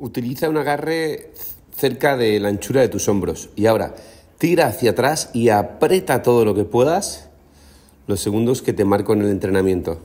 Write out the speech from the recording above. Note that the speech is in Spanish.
Utiliza un agarre cerca de la anchura de tus hombros. Y ahora, tira hacia atrás y aprieta todo lo que puedas los segundos que te marco en el entrenamiento.